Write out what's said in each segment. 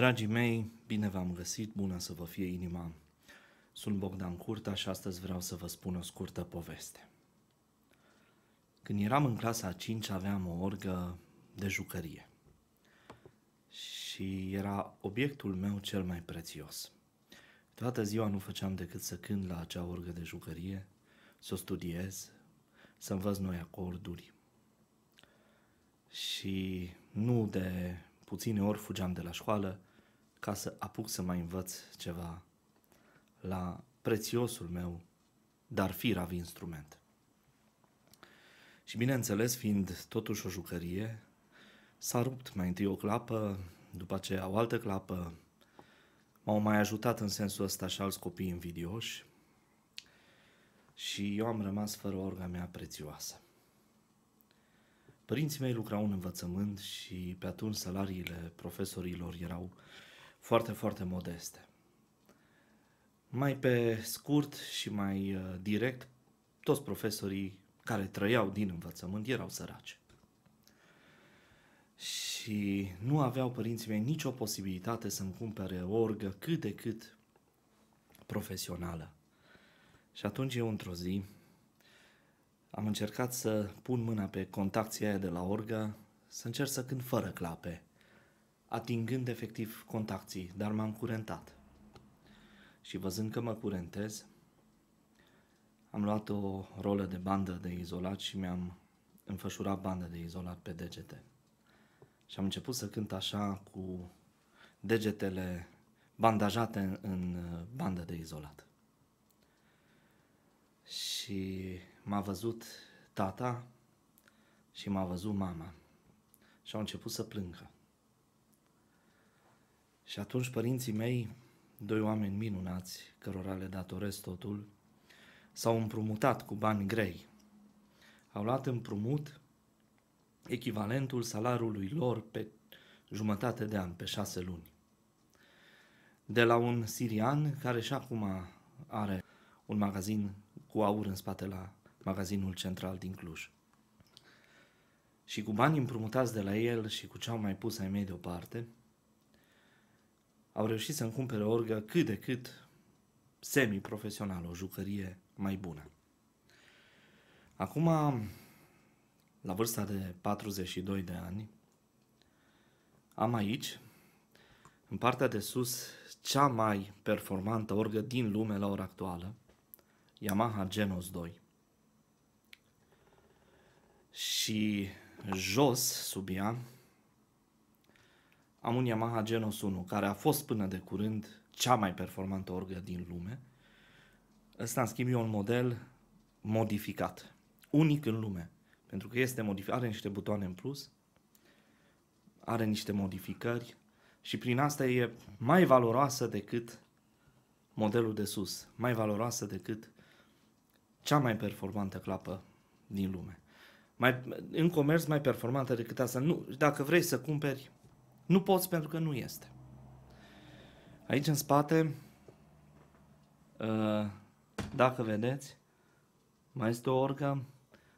Dragii mei, bine v-am găsit, bună să vă fie inima. Sunt Bogdan Curta și astăzi vreau să vă spun o scurtă poveste. Când eram în clasa 5 aveam o orgă de jucărie și era obiectul meu cel mai prețios. Toată ziua nu făceam decât să cânt la acea orgă de jucărie, să o studiez, să învăț noi acorduri. Și nu de puține ori fugeam de la școală ca să apuc să mai învăț ceva la prețiosul meu, dar firav instrument. Și bineînțeles, fiind totuși o jucărie, s-a rupt mai întâi o clapă, după aceea o altă clapă, m-au mai ajutat în sensul ăsta și alți copii invidioși și eu am rămas fără orga mea prețioasă. Părinții mei lucrau în învățământ și pe atunci salariile profesorilor erau foarte, foarte modeste. Mai pe scurt și mai uh, direct, toți profesorii care trăiau din învățământ erau săraci. Și nu aveau părinții mei nicio posibilitate să-mi cumpere o orgă cât de cât profesională. Și atunci eu într-o zi am încercat să pun mâna pe contacția aia de la orgă, să încerc să cânt fără clape, atingând efectiv contactii, dar m-am curentat. Și văzând că mă curentez, am luat o rolă de bandă de izolat și mi-am înfășurat bandă de izolat pe degete. Și am început să cânt așa cu degetele bandajate în uh, bandă de izolat. Și m-a văzut tata și m-a văzut mama și au început să plângă. Și atunci părinții mei, doi oameni minunați, cărora le datorez totul, s-au împrumutat cu bani grei. Au luat împrumut echivalentul salariului lor pe jumătate de an, pe șase luni. De la un sirian care și acum are un magazin cu aur în spate la magazinul central din Cluj. Și cu bani împrumutați de la el și cu ce au mai pus ai mei deoparte, au reușit să-mi cumpere orgă cât de cât semi-profesional, o jucărie mai bună. Acum, la vârsta de 42 de ani, am aici, în partea de sus, cea mai performantă orgă din lume la ora actuală, Yamaha Genos 2. Și jos, sub ea, am un Yamaha Genos 1, care a fost până de curând cea mai performantă orgă din lume. Ăsta, în schimb, e un model modificat, unic în lume, pentru că este modificat, are niște butoane în plus, are niște modificări și prin asta e mai valoroasă decât modelul de sus, mai valoroasă decât cea mai performantă clapă din lume. Mai, în comerț mai performantă decât asta. Nu, dacă vrei să cumperi nu poți pentru că nu este. Aici în spate, uh, dacă vedeți, mai este o orgă.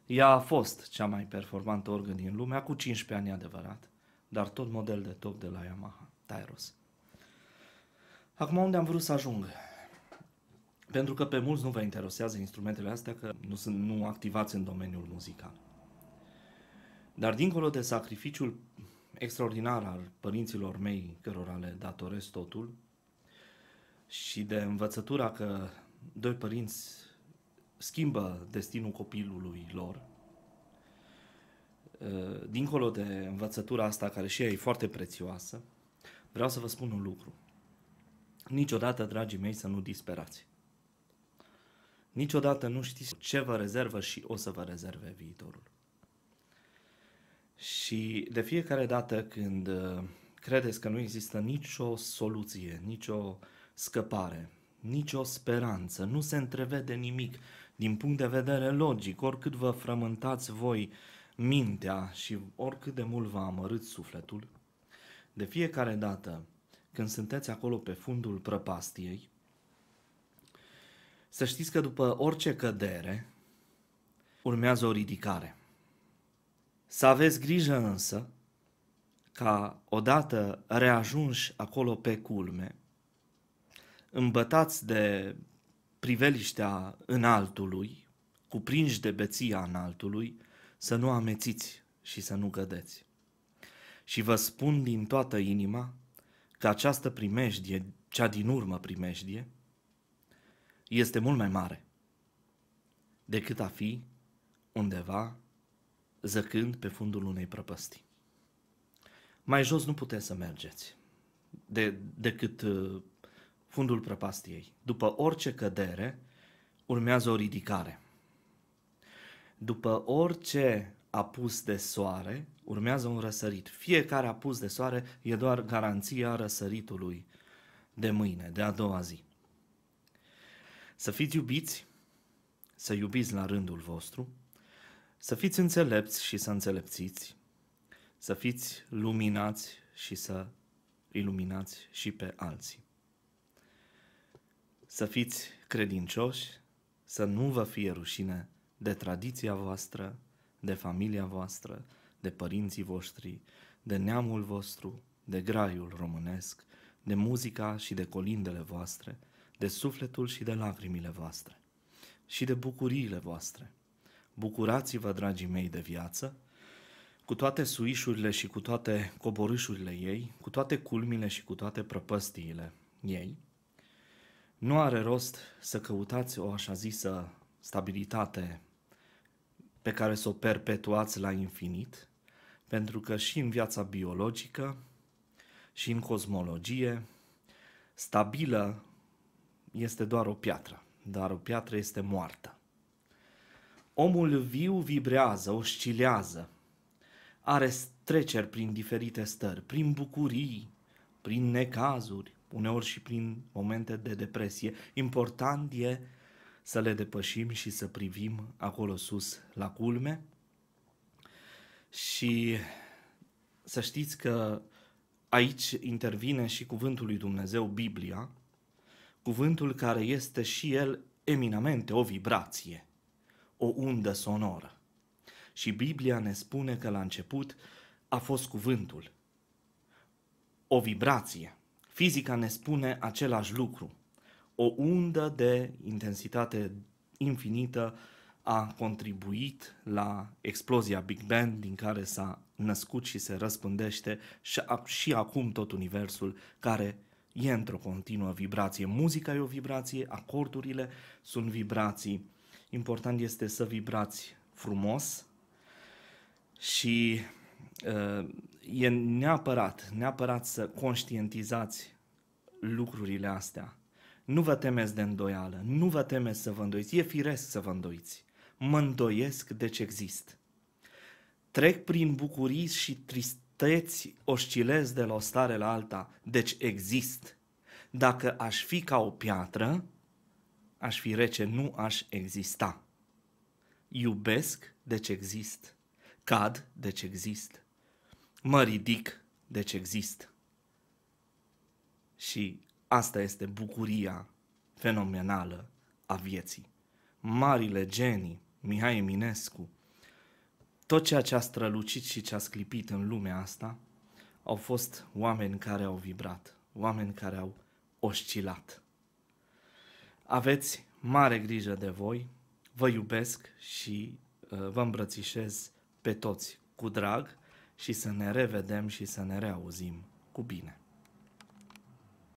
Ea a fost cea mai performantă orgă din lume, cu 15 ani adevărat, dar tot model de top de la Yamaha, Tyros. Acum unde am vrut să ajung? Pentru că pe mulți nu vă interesează instrumentele astea, că nu, sunt, nu activați în domeniul muzical. Dar dincolo de sacrificiul extraordinar al părinților mei, cărora le datorez totul, și de învățătura că doi părinți schimbă destinul copilului lor. Ă, dincolo de învățătura asta, care și ea e foarte prețioasă, vreau să vă spun un lucru. Niciodată, dragii mei, să nu disperați. Niciodată nu știți ce vă rezervă și o să vă rezerve viitorul. Și de fiecare dată când uh, credeți că nu există nicio soluție, nicio scăpare, nicio speranță, nu se întrevede nimic din punct de vedere logic, oricât vă frământați voi mintea și oricât de mult vă amărât sufletul, de fiecare dată când sunteți acolo pe fundul prăpastiei, să știți că după orice cădere urmează o ridicare. Să aveți grijă însă ca odată reajunși acolo pe culme, îmbătați de priveliștea înaltului, cuprinși de beția înaltului, să nu amețiți și să nu gădeți. Și vă spun din toată inima că această primejdie, cea din urmă primejdie, este mult mai mare decât a fi undeva zăcând pe fundul unei prăpăsti. Mai jos nu puteți să mergeți de, decât uh, fundul prăpastiei. După orice cădere, urmează o ridicare. După orice apus de soare, urmează un răsărit. Fiecare apus de soare e doar garanția răsăritului de mâine, de a doua zi. Să fiți iubiți, să iubiți la rândul vostru, să fiți înțelepți și să înțelepțiți, să fiți luminați și să iluminați și pe alții. Să fiți credincioși, să nu vă fie rușine de tradiția voastră, de familia voastră, de părinții voștri, de neamul vostru, de graiul românesc, de muzica și de colindele voastre, de sufletul și de lacrimile voastre, și de bucuriile voastre Bucurați-vă, dragii mei, de viață, cu toate suișurile și cu toate coborâșurile ei, cu toate culmile și cu toate prăpăstiile ei. Nu are rost să căutați o așa zisă stabilitate pe care să o perpetuați la infinit, pentru că și în viața biologică, și în cosmologie, stabilă este doar o piatră, dar o piatră este moartă. Omul viu vibrează, oscilează, are treceri prin diferite stări, prin bucurii, prin necazuri, uneori și prin momente de depresie. Important e să le depășim și să privim acolo sus la culme și să știți că aici intervine și cuvântul lui Dumnezeu, Biblia, cuvântul care este și el eminamente o vibrație o undă sonoră. Și Biblia ne spune că la început a fost cuvântul, o vibrație. Fizica ne spune același lucru, o undă de intensitate infinită a contribuit la explozia Big Bang din care s-a născut și se răspândește și, a, și acum tot universul care e într-o continuă vibrație. Muzica e o vibrație, acordurile sunt vibrații, important este să vibrați frumos și uh, e neapărat, neapărat să conștientizați lucrurile astea. Nu vă temeți de îndoială, nu vă temeți să vă îndoiți, e firesc să vă îndoiți. Mă îndoiesc de ce exist. Trec prin bucurii și tristeți, oscilez de la o stare la alta, deci exist. Dacă aș fi ca o piatră, aș fi rece, nu aș exista. Iubesc, deci exist. Cad, deci exist. Mă ridic, deci exist. Și asta este bucuria fenomenală a vieții. Marile genii, Mihai Eminescu, tot ceea ce a strălucit și ce a sclipit în lumea asta, au fost oameni care au vibrat, oameni care au oscilat. Aveți mare grijă de voi, vă iubesc și uh, vă îmbrățișez pe toți cu drag și să ne revedem și să ne reauzim cu bine.